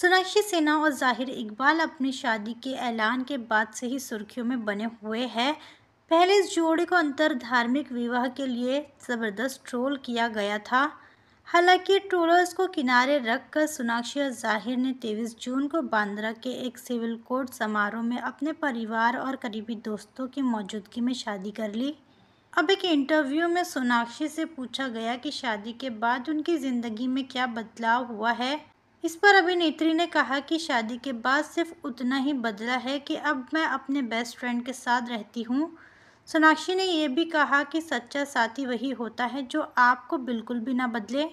सोनाक्षी सिन्हा और जाहिर इकबाल अपनी शादी के ऐलान के बाद से ही सुर्खियों में बने हुए हैं पहले इस जोड़े को अंतर धार्मिक विवाह के लिए ज़बरदस्त ट्रोल किया गया था हालांकि ट्रोलर्स को किनारे रखकर सोनाक्षी और जाहिर ने तेईस जून को बांद्रा के एक सिविल कोर्ट समारोह में अपने परिवार और करीबी दोस्तों की मौजूदगी में शादी कर ली अब एक इंटरव्यू में सोनाक्षी से पूछा गया कि शादी के बाद उनकी ज़िंदगी में क्या बदलाव हुआ है इस पर अभिनेत्री ने कहा कि शादी के बाद सिर्फ उतना ही बदला है कि अब मैं अपने बेस्ट फ्रेंड के साथ रहती हूँ सोनाक्षी ने यह भी कहा कि सच्चा साथी वही होता है जो आपको बिल्कुल भी ना बदले